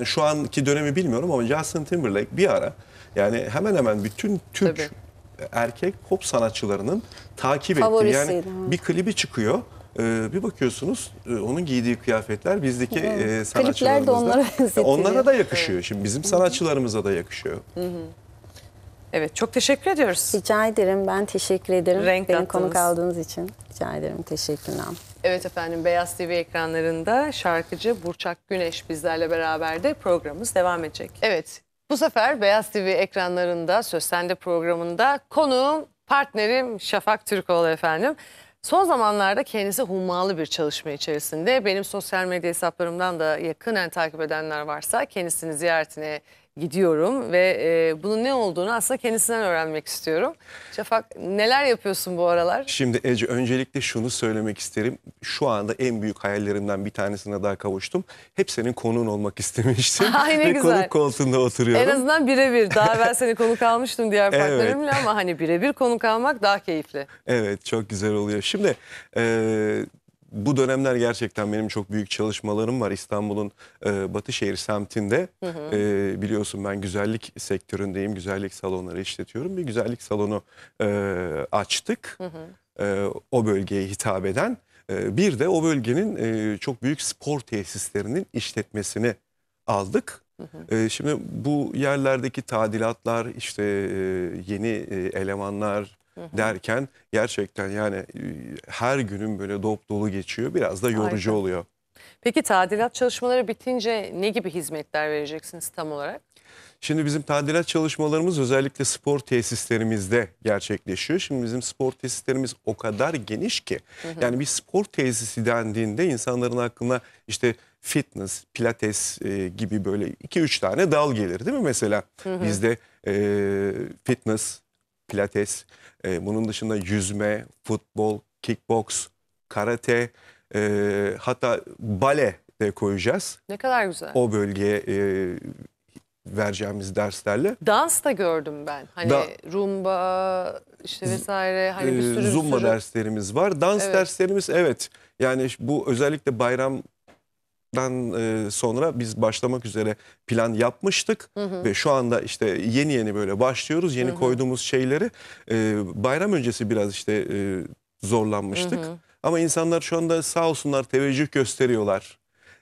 B: Şu anki dönemi bilmiyorum ama Justin Timberlake bir ara yani hemen hemen bütün Türk Tabii. erkek pop sanatçılarının takip ettiği. Yani bir klibi çıkıyor ee, bir bakıyorsunuz e, onun giydiği kıyafetler bizdeki e, Evet. Klipler de onlara benzetiliyor. Onlara da yakışıyor. Şimdi bizim sanatçılarımıza da yakışıyor.
D: Evet çok teşekkür ediyoruz. Rica ederim. Ben teşekkür ederim. Renk Beni kattınız. konuk aldığınız için. Rica ederim. Teşekkürler.
A: Evet efendim Beyaz TV ekranlarında şarkıcı Burçak Güneş bizlerle beraber de programımız devam edecek. Evet bu sefer Beyaz TV ekranlarında Söz Sende programında konuğum partnerim Şafak Türkoğlu efendim. Son zamanlarda kendisi hummalı bir çalışma içerisinde. Benim sosyal medya hesaplarımdan da yakından takip edenler varsa kendisini ziyaretine gidiyorum ve e, bunun ne olduğunu aslında kendisinden öğrenmek istiyorum. Şafak neler yapıyorsun bu aralar?
B: Şimdi Ece öncelikle şunu söylemek isterim. Şu anda en büyük hayallerimden bir tanesine daha kavuştum. Hep senin konuğun olmak istemiştim. Ay ne ve güzel. konuk koltuğunda oturuyorum. En
A: azından birebir. Daha ben seni konuk almıştım diğer partnerimle evet. ama hani birebir konuk almak daha keyifli.
B: Evet çok güzel oluyor. Şimdi... E, bu dönemler gerçekten benim çok büyük çalışmalarım var. İstanbul'un e, Batışehir semtinde hı hı. E, biliyorsun ben güzellik sektöründeyim. Güzellik salonları işletiyorum. Bir güzellik salonu e, açtık. Hı hı. E, o bölgeye hitap eden. E, bir de o bölgenin e, çok büyük spor tesislerinin işletmesini aldık. Hı hı. E, şimdi bu yerlerdeki tadilatlar, işte e, yeni e, elemanlar, derken gerçekten yani e, her günün böyle dop dolu geçiyor. Biraz da yorucu Aynen. oluyor.
A: Peki tadilat çalışmaları bitince ne gibi hizmetler vereceksiniz tam olarak?
B: Şimdi bizim tadilat çalışmalarımız özellikle spor tesislerimizde gerçekleşiyor. Şimdi bizim spor tesislerimiz o kadar geniş ki hı hı. yani bir spor tesisi dendiğinde insanların aklına işte fitness, pilates e, gibi böyle 2-3 tane dal gelir değil mi mesela? Hı hı. Bizde e, fitness, pilates, e, bunun dışında yüzme, futbol, kickbox, karate, e, hatta bale de koyacağız.
A: Ne kadar güzel. O
B: bölgeye e, vereceğimiz derslerle.
A: Dans da gördüm ben. Hani da, rumba işte vesaire hani bir e, sürü Zumba bir sürü...
B: derslerimiz var. Dans evet. derslerimiz evet. Yani bu özellikle bayram Aralık'tan e, sonra biz başlamak üzere plan yapmıştık hı hı. ve şu anda işte yeni yeni böyle başlıyoruz. Yeni hı hı. koyduğumuz şeyleri e, bayram öncesi biraz işte e, zorlanmıştık. Hı hı. Ama insanlar şu anda sağ olsunlar teveccüh gösteriyorlar.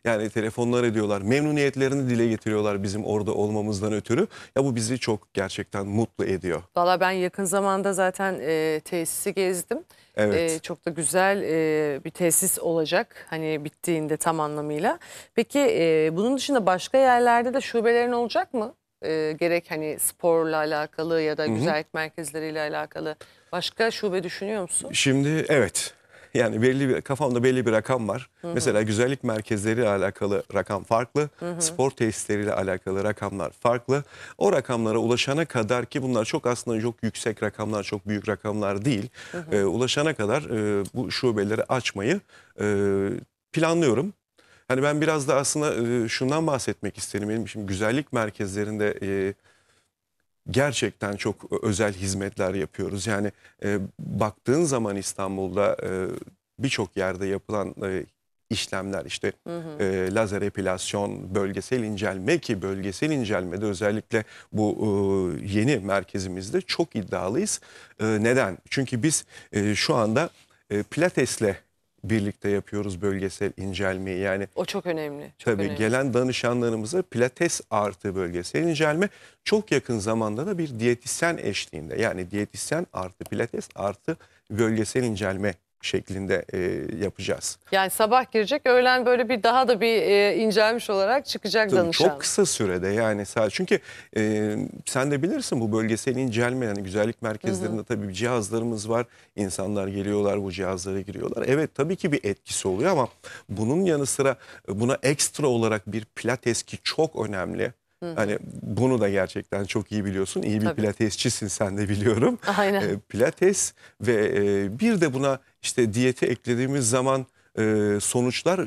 B: Yani telefonlar ediyorlar. Memnuniyetlerini dile getiriyorlar bizim orada olmamızdan ötürü. Ya bu bizi çok gerçekten mutlu ediyor.
A: Valla ben yakın zamanda zaten e, tesisi gezdim. Evet. E, çok da güzel e, bir tesis olacak. Hani bittiğinde tam anlamıyla. Peki e, bunun dışında başka yerlerde de şubelerin olacak mı? E, gerek hani sporla alakalı ya da güzellik merkezleriyle alakalı. Başka şube düşünüyor musun?
B: Şimdi evet Yani belli bir kafamda belli bir rakam var. Hı hı. Mesela güzellik merkezleri ile alakalı rakam farklı. Hı hı. Spor tesisleriyle alakalı rakamlar farklı. O rakamlara ulaşana kadar ki bunlar çok aslında çok yüksek rakamlar, çok büyük rakamlar değil. Hı hı. E, ulaşana kadar e, bu şubeleri açmayı e, planlıyorum. Hani ben biraz da aslında e, şundan bahsetmek isterim. Benim şimdi güzellik merkezlerinde e, gerçekten çok özel hizmetler yapıyoruz. Yani e, baktığın zaman İstanbul'da e, birçok yerde yapılan e, işlemler işte hı hı. E, lazer epilasyon, bölgesel incelme ki bölgesel incelmede özellikle bu e, yeni merkezimizde çok iddialıyız. E, neden? Çünkü biz e, şu anda e, pilatesle birlikte yapıyoruz bölgesel incelmeyi. Yani
A: O çok önemli. Çok tabii önemli. gelen
B: danışanlarımıza pilates artı bölgesel incelme çok yakın zamanda da bir diyetisyen eşliğinde yani diyetisyen artı pilates artı bölgesel incelme şeklinde e, yapacağız.
A: Yani sabah girecek öğlen böyle bir daha da bir e, incelmiş olarak çıkacak Tabii danışan. Çok
B: kısa sürede yani sadece çünkü e, sen de bilirsin bu bölgesel incelme yani güzellik merkezlerinde hı hı. tabii cihazlarımız var. İnsanlar geliyorlar bu cihazlara giriyorlar. Evet tabii ki bir etkisi oluyor ama bunun yanı sıra e, buna ekstra olarak bir pilates ki çok önemli. Hani bunu da gerçekten çok iyi biliyorsun. İyi bir Tabii. pilatesçisin sen de biliyorum. Aynen. E, pilates ve e, bir de buna işte diyeti eklediğimiz zaman e, sonuçlar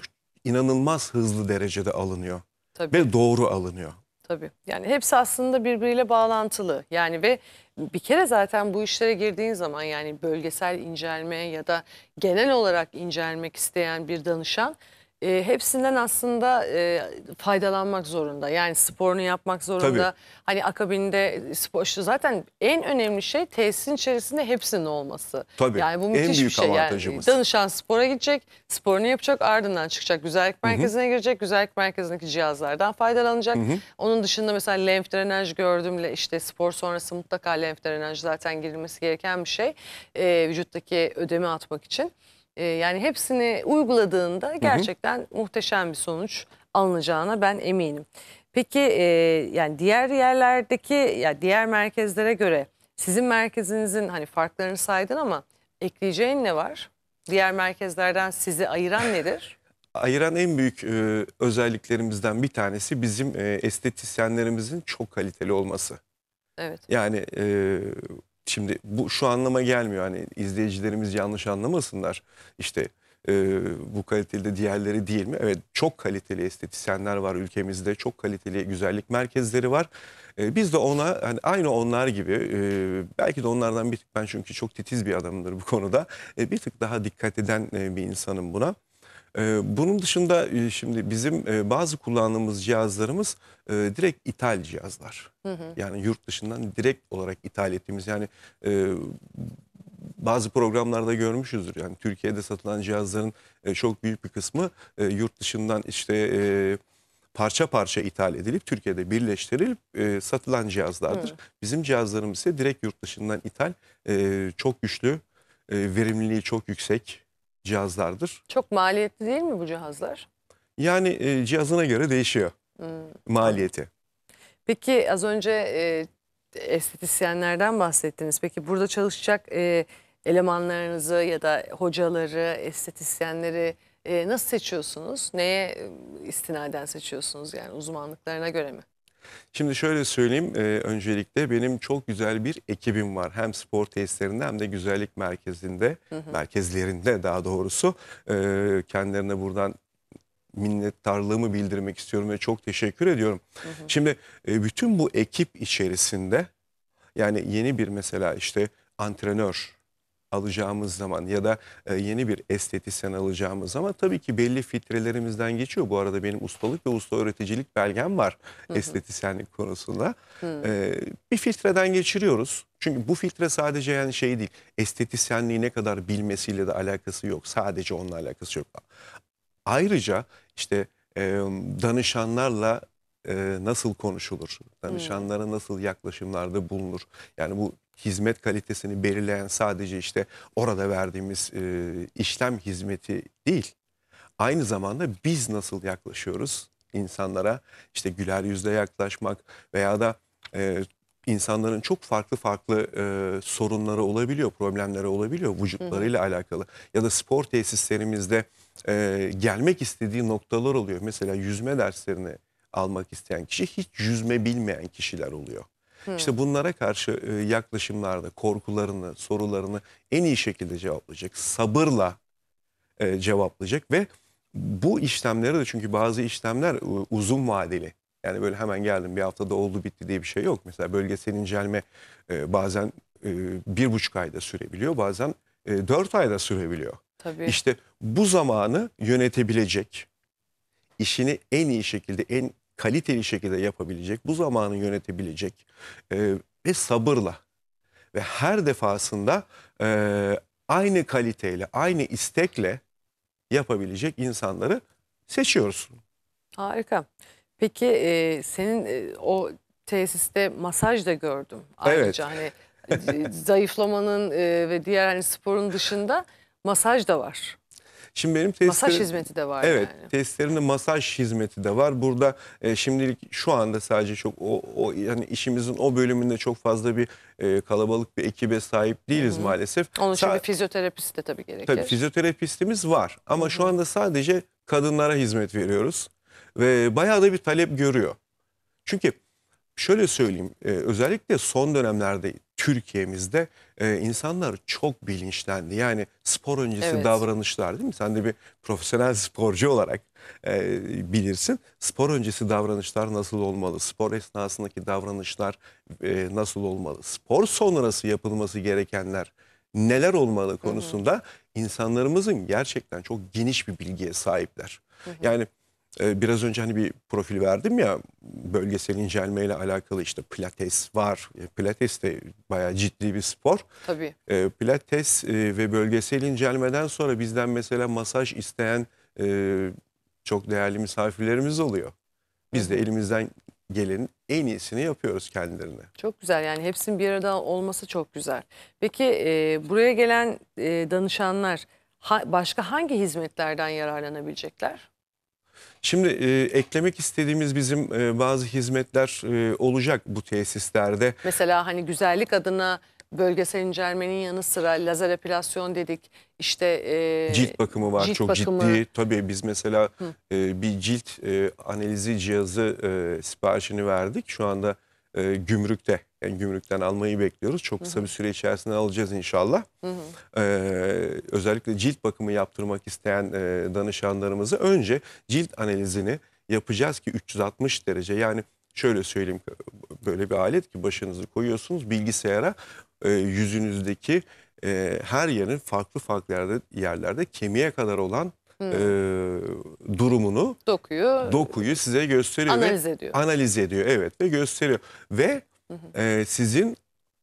B: inanılmaz hızlı derecede alınıyor. Tabii. Ve doğru alınıyor.
A: Tabii. Yani hepsi aslında birbiriyle bağlantılı. Yani ve bir kere zaten bu işlere girdiğin zaman yani bölgesel incelme ya da genel olarak incelmek isteyen bir danışan e, hepsinden aslında e, faydalanmak zorunda. Yani sporunu yapmak zorunda. Tabii. Hani akabinde spor şu zaten en önemli şey tesisin içerisinde hepsinin olması. Tabii. Yani bu müthiş en büyük bir şey. Yani danışan spora gidecek, sporunu yapacak, ardından çıkacak güzellik merkezine Hı-hı. girecek, güzellik merkezindeki cihazlardan faydalanacak. Hı-hı. Onun dışında mesela lenf drenaj gördüm işte spor sonrası mutlaka lenf drenaj zaten girilmesi gereken bir şey. E, vücuttaki ödemi atmak için. Ee, yani hepsini uyguladığında gerçekten muhteşem bir sonuç alınacağına ben eminim. Peki e, yani diğer yerlerdeki ya yani diğer merkezlere göre sizin merkezinizin hani farklarını saydın ama ekleyeceğin ne var? Diğer merkezlerden sizi ayıran nedir?
B: Ayıran en büyük e, özelliklerimizden bir tanesi bizim e, estetisyenlerimizin çok kaliteli olması. Evet. Yani e, Şimdi bu şu anlama gelmiyor. Hani izleyicilerimiz yanlış anlamasınlar. İşte e, bu kaliteli de diğerleri değil mi? Evet çok kaliteli estetisyenler var ülkemizde. Çok kaliteli güzellik merkezleri var. E, biz de ona hani aynı onlar gibi e, belki de onlardan bir tık ben çünkü çok titiz bir adamdır bu konuda. E, bir tık daha dikkat eden e, bir insanım buna. Ee, bunun dışında e, şimdi bizim e, bazı kullandığımız cihazlarımız e, direkt ithal cihazlar. Hı hı. Yani yurt dışından direkt olarak ithal ettiğimiz yani bazı programlarda görmüşüzdür. Yani Türkiye'de satılan cihazların çok büyük bir kısmı yurt dışından işte parça parça ithal edilip Türkiye'de birleştirilip satılan cihazlardır. Hı. Bizim cihazlarımız ise direkt yurt dışından ithal çok güçlü, verimliliği çok yüksek, cihazlardır.
A: Çok maliyetli değil mi bu cihazlar?
B: Yani e, cihazına göre değişiyor hmm. maliyeti.
A: Peki az önce e, estetisyenlerden bahsettiniz. Peki burada çalışacak e, elemanlarınızı ya da hocaları, estetisyenleri e, nasıl seçiyorsunuz? Neye e, istinaden seçiyorsunuz yani uzmanlıklarına göre mi?
B: Şimdi şöyle söyleyeyim e, öncelikle benim çok güzel bir ekibim var. Hem spor tesislerinde hem de güzellik merkezinde, hı hı. merkezlerinde daha doğrusu e, kendilerine buradan minnettarlığımı bildirmek istiyorum ve çok teşekkür ediyorum. Hı hı. Şimdi e, bütün bu ekip içerisinde yani yeni bir mesela işte antrenör, alacağımız zaman ya da e, yeni bir estetisyen alacağımız zaman tabii ki belli filtrelerimizden geçiyor. Bu arada benim ustalık ve usta öğreticilik belgem var hı hı. estetisyenlik konusunda. Hı. E, bir filtreden geçiriyoruz. Çünkü bu filtre sadece yani şey değil. Estetisyenliği ne kadar bilmesiyle de alakası yok. Sadece onunla alakası yok. Ayrıca işte e, danışanlarla e, nasıl konuşulur? Danışanlara nasıl yaklaşımlarda bulunur? Yani bu hizmet kalitesini belirleyen sadece işte orada verdiğimiz e, işlem hizmeti değil. Aynı zamanda biz nasıl yaklaşıyoruz insanlara işte güler yüzle yaklaşmak veya da e, insanların çok farklı farklı e, sorunları olabiliyor, problemleri olabiliyor vücutlarıyla Hı. alakalı. Ya da spor tesislerimizde e, gelmek istediği noktalar oluyor. Mesela yüzme derslerini almak isteyen kişi hiç yüzme bilmeyen kişiler oluyor. İşte bunlara karşı e, yaklaşımlarda korkularını, sorularını en iyi şekilde cevaplayacak, sabırla e, cevaplayacak ve bu işlemlere de çünkü bazı işlemler e, uzun vadeli. Yani böyle hemen geldim bir haftada oldu bitti diye bir şey yok. Mesela bölgesel incelme bazen bir buçuk ayda sürebiliyor, bazen dört ayda sürebiliyor. Tabii. İşte bu zamanı yönetebilecek, işini en iyi şekilde, en kaliteli şekilde yapabilecek, bu zamanı yönetebilecek e, ve sabırla ve her defasında e, aynı kaliteyle, aynı istekle yapabilecek insanları seçiyorsun.
A: Harika. Peki e, senin e, o tesiste masaj da gördüm. Ayrıca evet. hani e, zayıflamanın e, ve diğer hani sporun dışında masaj da var.
B: Şimdi benim testlerim... Masaj hizmeti de var Evet, yani. testlerimde masaj hizmeti de var. Burada e, şimdilik şu anda sadece çok o, o yani işimizin o bölümünde çok fazla bir e, kalabalık bir ekibe sahip değiliz Hı -hı. maalesef. Onun için Sa bir
A: fizyoterapist de tabii gerekir. Tabii
B: fizyoterapistimiz var ama Hı -hı. şu anda sadece kadınlara hizmet veriyoruz. Ve bayağı da bir talep görüyor. Çünkü şöyle söyleyeyim e, özellikle son dönemlerde Türkiye'mizde e, insanlar çok bilinçlendi. Yani spor öncesi evet. davranışlar değil mi? Sen de bir profesyonel sporcu olarak e, bilirsin. Spor öncesi davranışlar nasıl olmalı? Spor esnasındaki davranışlar e, nasıl olmalı? Spor sonrası yapılması gerekenler neler olmalı konusunda hı hı. insanlarımızın gerçekten çok geniş bir bilgiye sahipler. Hı hı. Yani ee, biraz önce hani bir profil verdim ya bölgesel incelmeyle alakalı işte pilates var. E, pilates de bayağı ciddi bir spor. Tabii. Ee, pilates e, ve bölgesel incelmeden sonra bizden mesela masaj isteyen e, çok değerli misafirlerimiz oluyor. Biz de elimizden gelenin en iyisini yapıyoruz kendilerine.
A: Çok güzel yani hepsinin bir arada olması çok güzel. Peki e, buraya gelen e, danışanlar ha, başka hangi hizmetlerden yararlanabilecekler?
B: Şimdi e, eklemek istediğimiz bizim e, bazı hizmetler e, olacak bu tesislerde.
A: Mesela hani güzellik adına bölgesel incelmenin yanı sıra lazer epilasyon dedik. İşte e, cilt
B: bakımı var cilt çok bakımı. ciddi. Tabii biz mesela e, bir cilt e, analizi cihazı e, siparişini verdik. Şu anda e, gümrükte yani gümrükten almayı bekliyoruz. Çok kısa bir süre içerisinde alacağız inşallah. Ee, özellikle cilt bakımı yaptırmak isteyen e, danışanlarımızı önce cilt analizini yapacağız ki 360 derece yani şöyle söyleyeyim böyle bir alet ki başınızı koyuyorsunuz bilgisayara e, yüzünüzdeki e, her yerin farklı farklı yerde, yerlerde kemiğe kadar olan hmm. durumunu
A: dokuyu
B: dokuyu size gösteriyor analiz ve, ediyor analiz ediyor evet ve gösteriyor ve e, sizin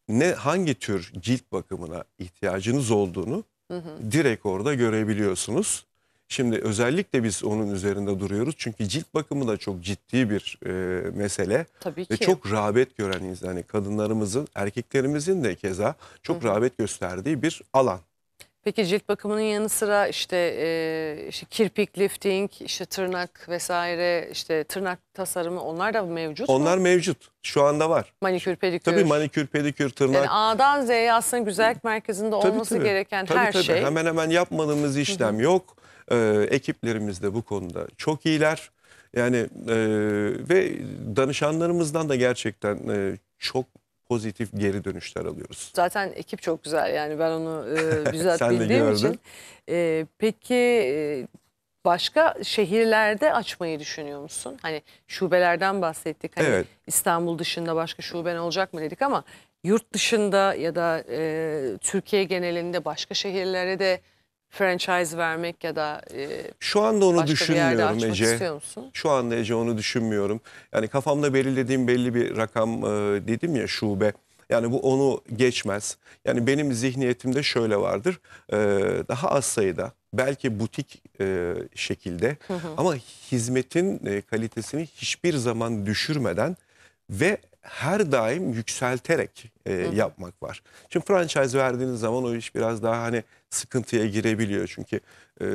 B: ne hangi tür cilt bakımına ihtiyacınız olduğunu hı hı. direkt orada görebiliyorsunuz. Şimdi özellikle biz onun üzerinde duruyoruz. Çünkü cilt bakımı da çok ciddi bir e, mesele. Tabii ki. Ve çok rağbet gören insan. Yani kadınlarımızın, erkeklerimizin de keza çok Hı -hı. rağbet gösterdiği bir alan.
A: Peki cilt bakımının yanı sıra işte, e, işte kirpik, lifting, işte tırnak vesaire, işte tırnak tasarımı onlar da mevcut mu? Onlar
B: mevcut. Şu anda var.
A: Manikür, pedikür. Tabii manikür,
B: pedikür, tırnak. Yani
A: A'dan Z'ye aslında güzellik merkezinde olması tabii, gereken tabii, her tabii. şey. Hemen
B: hemen yapmadığımız işlem yok. Ee, ekiplerimiz de bu konuda çok iyiler. Yani e, ve danışanlarımızdan da gerçekten e, çok pozitif geri dönüşler alıyoruz.
A: Zaten ekip çok güzel yani ben onu e, bizzat bildiğim için. E, peki e, başka şehirlerde açmayı düşünüyor musun? Hani şubelerden bahsettik. Hani evet. İstanbul dışında başka şuben olacak mı dedik ama yurt dışında ya da e, Türkiye genelinde başka şehirlere de franchise vermek ya da e,
B: şu anda onu düşünmüyorum Ece. Şu anda Ece onu düşünmüyorum. Yani kafamda belirlediğim belli bir rakam e, dedim ya şube. Yani bu onu geçmez. Yani benim zihniyetimde şöyle vardır. E, daha az sayıda belki butik e, şekilde hı hı. ama hizmetin e, kalitesini hiçbir zaman düşürmeden ve her daim yükselterek e, yapmak var. Şimdi franchise verdiğiniz zaman o iş biraz daha hani sıkıntıya girebiliyor. Çünkü e,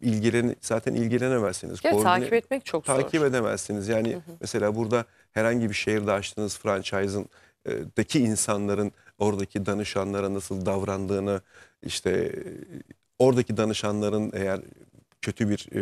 B: ilgilen zaten ilgilenemezsiniz. Ya, Koordine- takip etmek çok zor. takip edemezsiniz. Yani mesela burada herhangi bir şehirde açtığınız franchise'ın e, daki insanların oradaki danışanlara nasıl davrandığını işte e, oradaki danışanların eğer kötü bir e,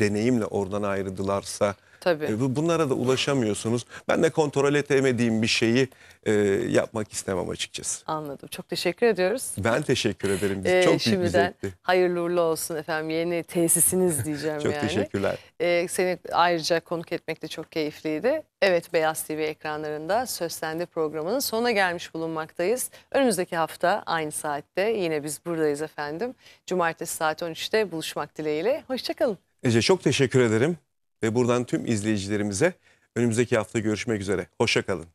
B: deneyimle oradan ayrıldılarsa Tabii. E, bunlara da ulaşamıyorsunuz. Ben de kontrol etemediğim bir şeyi e, yapmak istemem açıkçası.
A: Anladım. Çok teşekkür ediyoruz.
B: Ben teşekkür ederim. ee, çok büyük bir zevkti.
A: Hayırlı uğurlu olsun efendim. Yeni tesisiniz diyeceğim çok yani. Çok teşekkürler. Ee, seni ayrıca konuk etmek de çok keyifliydi. Evet Beyaz TV ekranlarında Sözlendi programının sonuna gelmiş bulunmaktayız. Önümüzdeki hafta aynı saatte yine biz buradayız efendim. Cumartesi saat 13'te buluşmak dileğiyle. Hoşçakalın.
B: Ece çok teşekkür ederim ve buradan tüm izleyicilerimize önümüzdeki hafta görüşmek üzere. hoşça kalın.